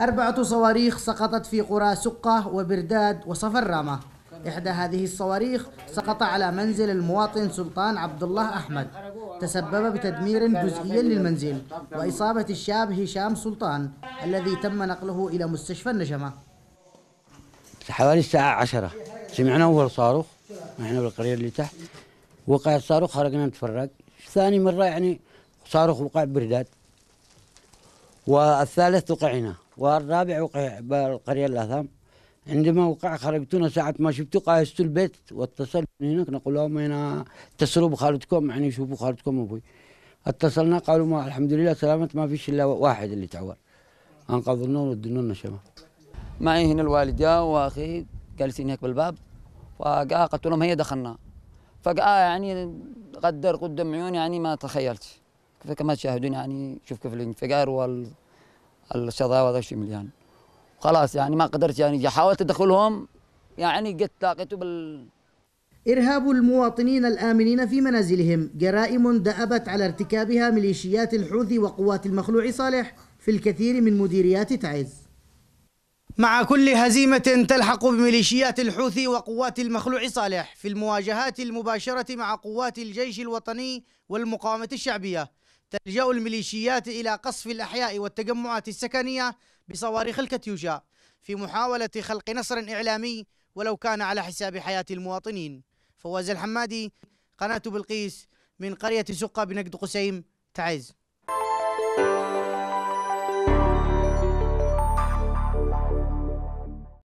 أربعة صواريخ سقطت في قرى سقة وبرداد وصفرامة إحدى هذه الصواريخ سقط على منزل المواطن سلطان عبد الله أحمد تسبب بتدمير جزئي للمنزل وإصابة الشاب هشام سلطان الذي تم نقله إلى مستشفى النجمة حوالي الساعة عشرة سمعنا أول صاروخ نحن بالقرية اللي تحت وقع الصاروخ خرجنا نتفرج ثاني مرة يعني صاروخ وقع برداد والثالث وقع هنا والرابع وقع بالقرية الأثام عندما وقع خرجتونا ساعة ما شفتوا قايست البيت واتصل من هناك نقول لهم هنا اتصلوا بخالتكم يعني شوفوا خالتكم ابوي اتصلنا قالوا ما الحمد لله سلامة ما فيش الا واحد اللي تعور انقذوا النور ودوا لنا معي هنا الوالدة واخي جالسين هناك بالباب فجاء قلت لهم هي دخلنا فجاء يعني غدر قدام عيوني يعني ما تخيلت كما تشاهدون يعني شوف كيف الانفجار وال الشظايا وهذا الشيء مليان خلاص يعني ما قدرت يعني حاولت ادخلهم يعني قد لاقيته بال إرهاب المواطنين الآمنين في منازلهم جرائم دأبت على ارتكابها ميليشيات الحوثي وقوات المخلوع صالح في الكثير من مديريات تعز مع كل هزيمة تلحق بميليشيات الحوثي وقوات المخلوع صالح في المواجهات المباشرة مع قوات الجيش الوطني والمقاومة الشعبية تلجأ الميليشيات إلى قصف الأحياء والتجمعات السكنية بصواريخ الكتيوشا في محاولة خلق نصر إعلامي ولو كان على حساب حياة المواطنين فواز الحمادي قناة بلقيس من قرية سقة بنجد قسيم تعز